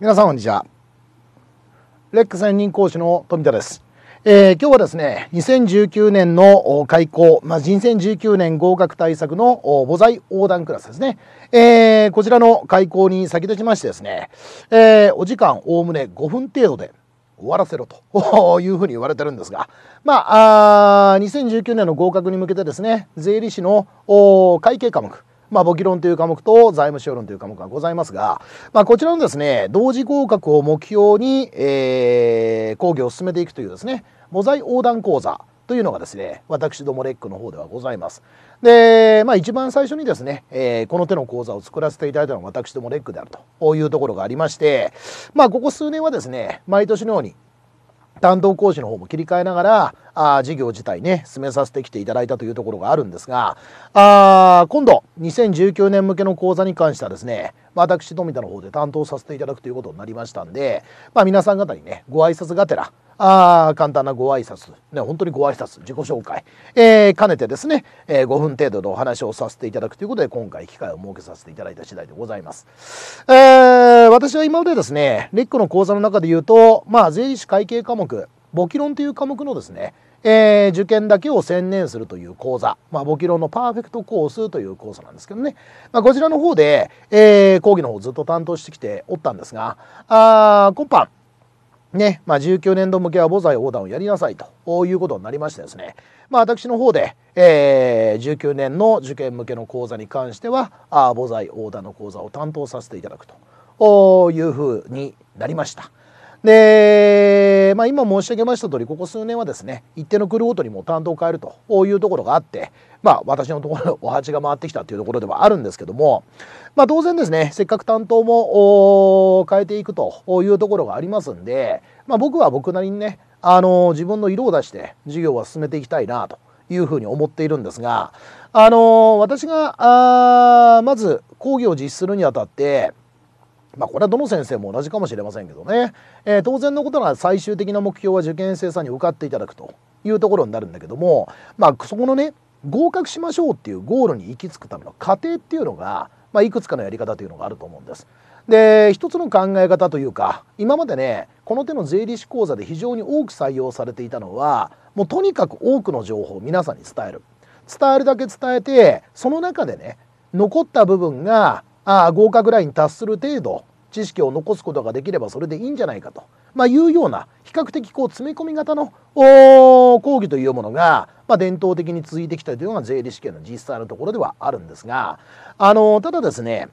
皆さんこんにちは。レック専任講師の富田です。えー、今日はですね、2019年の開校、まあ、2019年合格対策の母材横断クラスですね。えー、こちらの開校に先立ちましてですね、えー、お時間おおむね5分程度で終わらせろと いうふうに言われてるんですが、まあ、あ2019年の合格に向けてですね、税理士の会計科目、まあ、簿記論という科目と財務省論という科目がございますが、まあ、こちらのですね、同時合格を目標に、えー、講義を進めていくというですね、模材横断講座というのがですね、私どもレックの方ではございます。で、まあ一番最初にですね、えー、この手の講座を作らせていただいたのは私どもレックであるというところがありまして、まあここ数年はですね、毎年のように担当講師の方も切り替えながらあ事業自体ね進めさせてきていただいたというところがあるんですがあ今度2019年向けの講座に関してはですね私富田の方で担当させていただくということになりましたんで、まあ、皆さん方にねご挨拶がてらあ簡単なご挨拶ね本当にご挨拶自己紹介、えー、兼ねてですね、えー、5分程度のお話をさせていただくということで今回機会を設けさせていただいた次第でございます、えー、私は今までですねレックの講座の中で言うとまあ税理士会計科目簿記論という科目のですねえー、受験だけを専念するという講座、まあ、簿記論のパーフェクトコースという講座なんですけどね、まあ、こちらの方で、えー、講義の方をずっと担当してきておったんですが、あ今般、ね、まあ、19年度向けは母財横断をやりなさいということになりましてですね、まあ、私の方で、えー、19年の受験向けの講座に関しては、あ母財横断の講座を担当させていただくというふうになりました。で、まあ、今申し上げました通りここ数年はですね一定のクーごとにも担当を変えるというところがあって、まあ、私のところお鉢が回ってきたというところではあるんですけども、まあ、当然ですねせっかく担当も変えていくというところがありますんで、まあ、僕は僕なりにねあの自分の色を出して事業は進めていきたいなというふうに思っているんですが、あの私があまず講義を実施するにあたってまあ、これはどの先生も同じかもしれませんけどね、えー、当然のことなら最終的な目標は受験生さんに受かっていただくというところになるんだけども、まあ、そこのね合格しましょうっていうゴールに行き着くための過程っていうのが、まあ、いくつかのやり方というのがあると思うんです。で一つの考え方というか今までねこの手の税理士講座で非常に多く採用されていたのはもうとにかく多くの情報を皆さんに伝える伝えるだけ伝えてその中でね残った部分があ合格ラインに達する程度知識を残すことができればそれでいいんじゃないかと、まあ、いうような比較的こう詰め込み型の講義というものが、まあ、伝統的に続いてきたというのが税理試験の実際のところではあるんですがあのただですね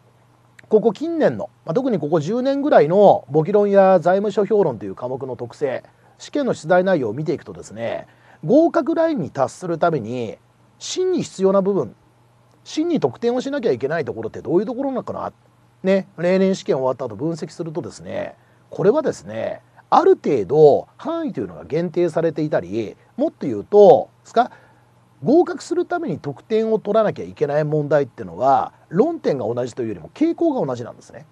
ここ近年の、まあ、特にここ10年ぐらいの簿記論や財務諸評論という科目の特性試験の出題内容を見ていくとですね合格ラインに達するために真に必要な部分真に得点をしなきゃいけないところってどういうところなのかな、ね、例年試験終わった後分析するとですねこれはですねある程度範囲というのが限定されていたりもっと言うとですか合格するために得点を取らなきゃいけない問題っていうのは論点が同じというよりも傾向が同じなんですね。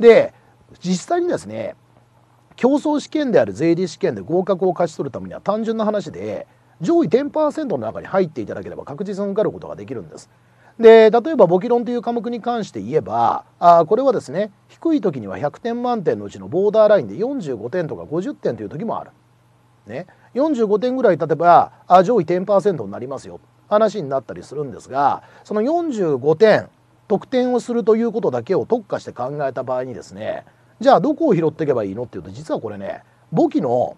で実際にですね競争試験である税理試験で合格を勝ち取るためには単純な話で上位10%の中に入っていただければ確実に受かることができるんです。で例えば簿記論という科目に関して言えばあこれはですね低い時には100点満点のうちのボーダーラインで45点とか50点という時もある。ね、45点ぐらい例えばあ上位10%になりますよ話になったりするんですがその45点得点をするということだけを特化して考えた場合にですねじゃあどこを拾っていけばいいのっていうと実はこれね簿記の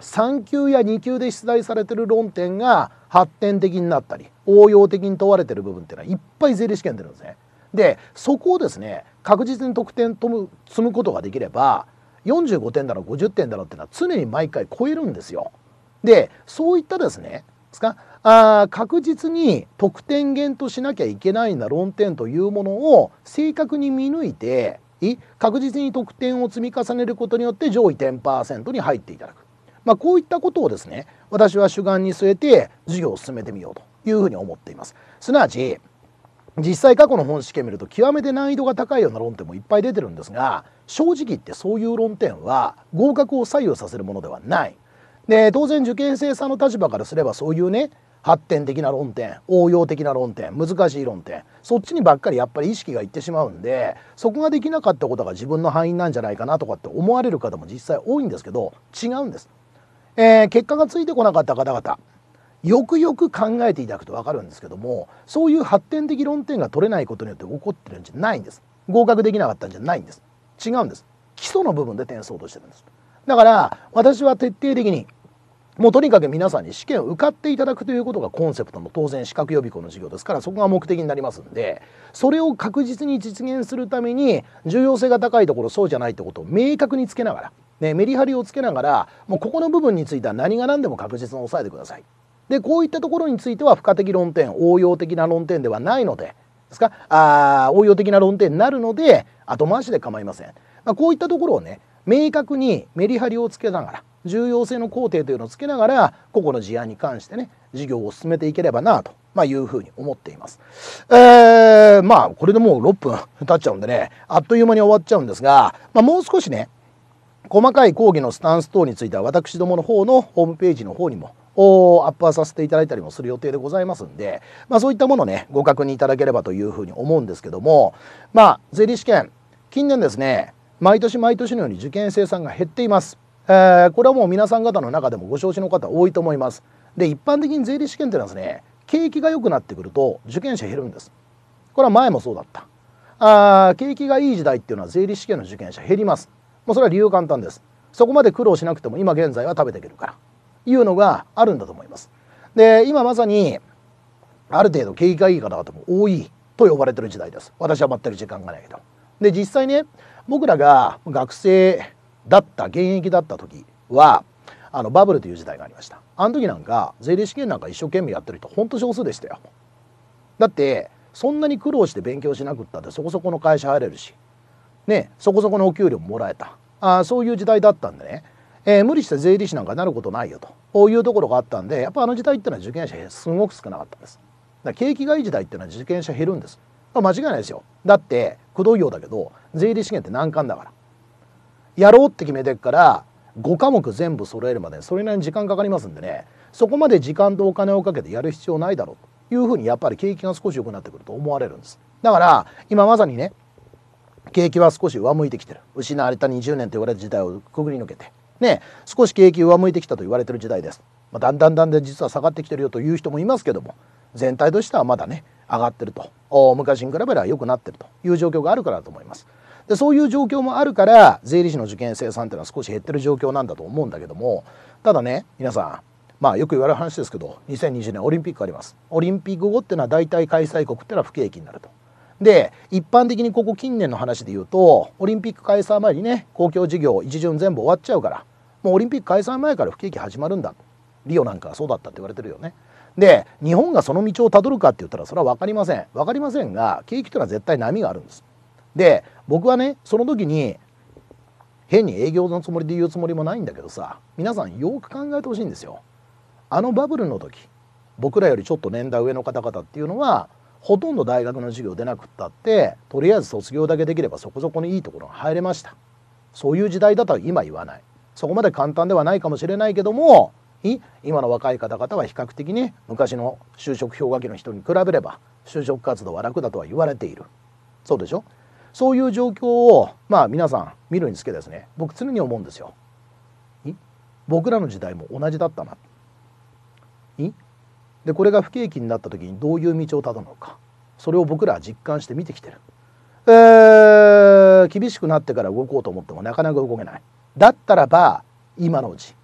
3級や2級で出題されてる論点が発展的になったり応用的に問われてる部分っていうのはいっぱい税理試験出るんですね。でそこをですね確実に得点と積むことができれば45点だろう50点だろうっていうのは常に毎回超えるんですよ。でそういったですねですかあ確実に得点源としなきゃいけないんだ論点というものを正確に見抜いて確実に得点を積み重ねることによって上位10%に入っていただくまあ、こういったことをですね私は主眼に据えて授業を進めてみようというふうに思っています。すなわち実際過去の本試験見ると極めて難易度が高いような論点もいっぱい出てるんですが正直言ってそういう論点は合格を左右させるものではない。で当然受験生さんの立場からすればそういうね発展的な論点応用的な論点難しい論点そっちにばっかりやっぱり意識がいってしまうんでそこができなかったことが自分の範囲なんじゃないかなとかって思われる方も実際多いんですけど違うんですえー、結果がついてこなかった方々よくよく考えていただくと分かるんですけどもそういう発展的論点が取れないことによって起こってるんじゃないんです合格できなかったんじゃないんです違うんです基礎の部分で点数を落としてるんですだから私は徹底的にもうとにかく皆さんに試験を受かっていただくということがコンセプトの当然資格予備校の授業ですからそこが目的になりますんでそれを確実に実現するために重要性が高いところそうじゃないってことを明確につけながら、ね、メリハリをつけながらもうここの部分については何が何でも確実に抑えてください。でこういったところについては付加的論点応用的な論点ではないのでですかあ応用的な論点になるので後回しで構いません。まあ、こういったところをね明確にメリハリをつけながら重要性の工程というのをつけながら個々の事案に関してね事業を進めていければなと、まいうふうに思っています。えー、まあこれでもう6分経っちゃうんでねあっという間に終わっちゃうんですが、まあ、もう少しね細かい講義のスタンス等については私どもの方のホームページの方にもアップはさせていただいたりもする予定でございますんで、まあ、そういったものねご確認いただければというふうに思うんですけどもまあ税理士試験近年ですね毎年毎年のように受験生さんが減っています。えー、これはもう皆さん方の中でもご承知の方多いと思いますで一般的に税理士試験ってのはですね景気が良くなってくると受験者減るんですこれは前もそうだったあ景気がいい時代っていうのは税理士試験の受験者減りますもうそれは理由簡単ですそこまで苦労しなくても今現在は食べていけるからいうのがあるんだと思いますで今まさにある程度景気がいい方々も多いと呼ばれてる時代です私は全く時間がないけどで実際ね僕らが学生だった現役だった時はあのバブルという時代がありましたあの時なんか税理士試験なんか一生懸命やってる人ほんと少数でしたよだってそんなに苦労して勉強しなくったってそこそこの会社入れるしねそこそこのお給料ももらえたあそういう時代だったんでね、えー、無理して税理士なんかなることないよとこういうところがあったんでやっぱあの時代ってのは受験者すごく少なかったんですだ景気がいい時代っていうのは受験者減るんです間違いないですよだって工藤業だけど税理士試験って難関だからやろうって決めてっから5科目全部揃えるまでそれなりに時間かかりますんでねそこまで時間とお金をかけてやる必要ないだろうというふうにやっぱり景気が少し良くなってくると思われるんですだから今まさにね景気は少し上向いてきてる失われた20年と言われた時代をくぐり抜けてね少し景気上向いてきたと言われてる時代です、まあ、だんだんだんだん実は下がってきてるよという人もいますけども全体としてはまだね上がってると昔に比べれば良くなってるという状況があるからだと思いますでそういう状況もあるから税理士の受験生さんっていうのは少し減ってる状況なんだと思うんだけどもただね皆さんまあよく言われる話ですけど2020年オリンピックありますオリンピック後っていうのは大体開催国っていうのは不景気になると。で一般的にここ近年の話で言うとオリンピック開催前にね公共事業一巡全部終わっちゃうからもうオリンピック開催前から不景気始まるんだリオなんかはそうだったって言われてるよね。で日本がその道をたどるかって言ったらそれは分かりません分かりませんが景気というのは絶対波があるんです。で僕はねその時に変に営業のつもりで言うつもりもないんだけどさ皆さんよく考えてほしいんですよ。あのバブルの時僕らよりちょっと年代上の方々っていうのはほとんど大学の授業出なくったってとりあえず卒業だけできればそこそこにいいところが入れましたそういう時代だとは今言わないそこまで簡単ではないかもしれないけども今の若い方々は比較的ね昔の就職氷河期の人に比べれば就職活動は楽だとは言われているそうでしょそういう状況をまあ皆さん見るにつけですね僕常に思うんですよ。僕らの時代も同じだったな。でこれが不景気になった時にどういう道をたどるのかそれを僕らは実感して見てきてる。えー、厳しくなってから動こうと思ってもなかなか動けない。だったらば今のうち、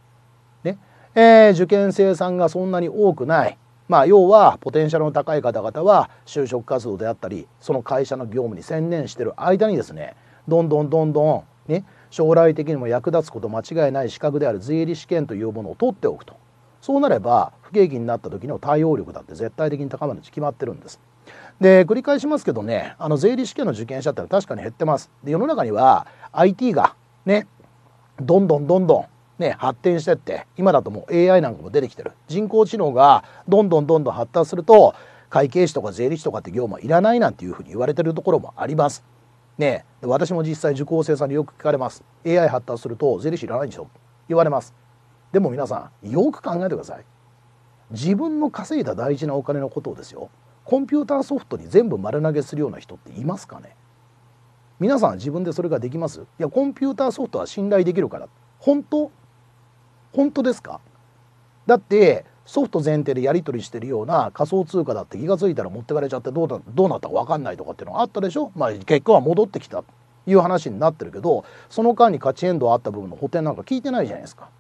ねえー、受験生さんがそんなに多くないまあ、要はポテンシャルの高い方々は就職活動であったりその会社の業務に専念してる間にですねどんどんどんどんね将来的にも役立つこと間違いない資格である税理試験というものを取っておくとそうなれば不景気になった時の対応力だって絶対的に高まるに決まってるんです。で繰り返しますけどねあの税理試験の受験者ってのは確かに減ってます。で世の中には IT がねどんどんどんどんね、発展してって今だともう AI なんかも出てきてる人工知能がどんどんどんどん発達すると会計士とか税理士とかって業務はいらないなんていうふうに言われてるところもあります。ね私も実際受講生さんによく聞かれます。AI 発達すると税理士いらないんでしょ言われます。でも皆さんよく考えてください。自分の稼いだ大事なお金のことをですよコンピューターソフトに全部丸投げするような人っていますかね皆さん自分でそれができますいやコンピューターソフトは信頼できるから本当本当ですかだってソフト前提でやり取りしてるような仮想通貨だって気が付いたら持ってかれちゃってどうだどうなったか分かんないとかっていうのがあったでしょ、まあ、結果は戻ってきたいう話になってるけどその間に価値変動あった部分の補填なんか聞いてないじゃないですか。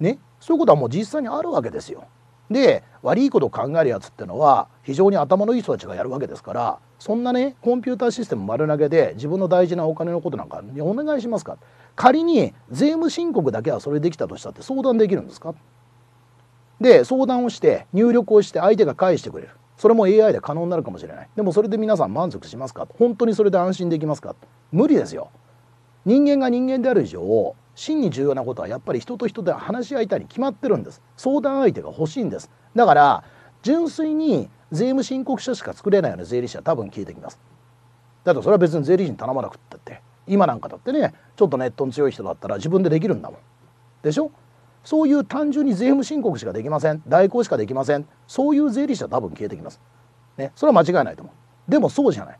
ねそういうことはもう実際にあるわけですよ。で悪いことを考えるやつってのは非常に頭のいい人たちがやるわけですからそんなねコンピューターシステム丸投げで自分の大事なお金のことなんかお願いしますか仮に税務申告だけはそれできたとしたって相談できるんですかで相談をして入力をして相手が返してくれるそれも AI で可能になるかもしれないでもそれで皆さん満足しますか本当にそれで安心できますか無理ですよ人間が人間である以上真に重要なことはやっぱり人と人で話し合いたいに決まってるんです相談相手が欲しいんですだから純粋に税務申告書しか作れないような税理士は多分消えてきますだとそれは別に税理士に頼まなくったって今なんかだってねちょっとネットの強い人だったら自分でできるんだもんでしょそういう単純に税務申告しかできません代行しかできませんそういう税理士は多分消えてきます、ね、それは間違いないと思うでもそうじゃない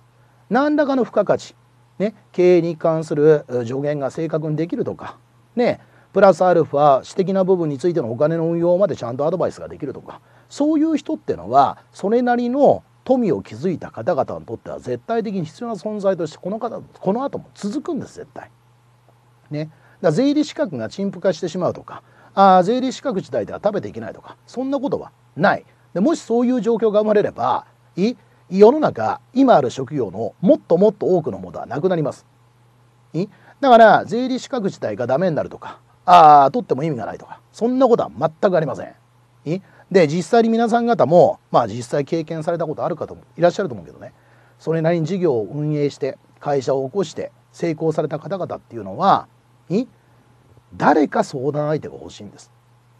何らかの付加価値、ね、経営に関する助言が正確にできるとかねプラスアルファ私的な部分についてのお金の運用までちゃんとアドバイスができるとかそういう人ってのはそれなりの富を築いた方々にとっては絶対的に必要な存在としてこの方この後も続くんです絶対。ね、だ税理資格が陳腐化してしまうとかあ税理資格自体では食べていけないとかそんなことはない。でもしそういう状況が生まれればい世の中今ある職業のもっともっと多くのものはなくなります。いだから税理資格自体がダメになるとかあ取っても意味がないとかそんなことは全くありません。いで実際に皆さん方もまあ実際経験されたことある方もいらっしゃると思うけどねそれなりに事業を運営して会社を起こして成功された方々っていうのはに誰か相談相手が欲しいんです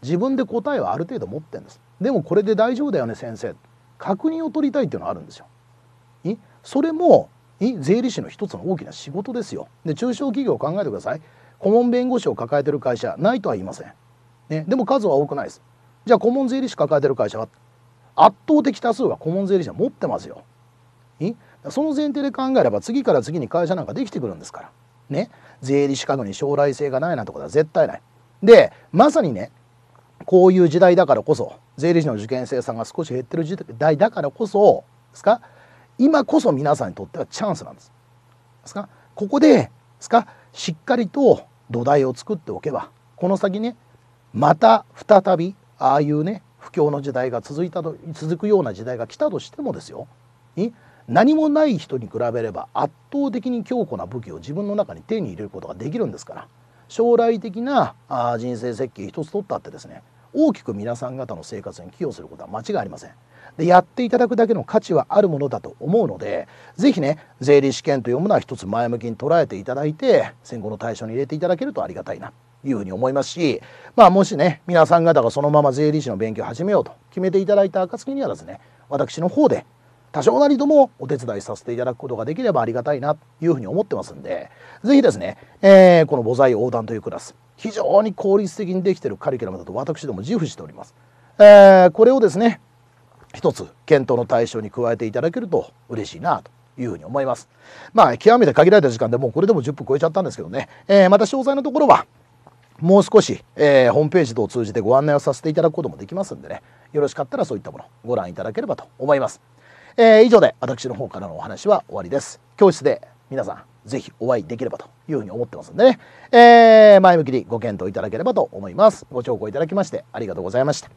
自分で答えはある程度持ってんですでもこれで大丈夫だよね先生確認を取りたいっていうのはあるんですよにそれもに税理士の一つの大きな仕事ですよで中小企業を考えてください顧問弁護士を抱えてる会社ないとは言いません、ね、でも数は多くないですじゃあ顧問税理士抱えてる会社は圧倒的多数は顧問税理士は持ってますよ。その前提で考えれば次から次に会社なんかできてくるんですから。ね。税理士家具に将来性がないなんてことは絶対ない。でまさにねこういう時代だからこそ税理士の受験生さんが少し減ってる時代だからこそですか今こそ皆さんにとってはチャンスなんです。ですかここでですかしっかりと土台を作っておけばこの先ねまた再びああいうね不況の時代が続いたと続くような時代が来たとしてもですよ何もない人に比べれば圧倒的に強固な武器を自分の中に手に入れることができるんですから将来的な人生設計一つ取ったってですね大きく皆さん方の生活に寄与することは間違いありません。でやっていただくだけの価値はあるものだと思うので是非ね税理士試験というものは一つ前向きに捉えていただいて戦後の対象に入れていただけるとありがたいないうふうに思いますし、まあ、もしね皆さん方がそのまま税理士の勉強を始めようと決めていただいた暁にはですね私の方で多少なりともお手伝いさせていただくことができればありがたいなというふうに思ってますんで是非ですね、えー、この母材横断というクラス非常に効率的にできてるカリキュラムだと私ども自負しております。えー、これをですね一つ検討の対象に加えていただけると嬉しいなというふうに思います。まあ極めて限られた時間でもうこれでも10分超えちゃったんですけどね、えー、また詳細のところはもう少し、えー、ホームページ等を通じてご案内をさせていただくこともできますんでねよろしかったらそういったものご覧いただければと思います、えー、以上で私の方からのお話は終わりです教室で皆さんぜひお会いできればというふうに思ってますんでね、えー、前向きにご検討いただければと思います。ご聴講いただきましてありがとうございました。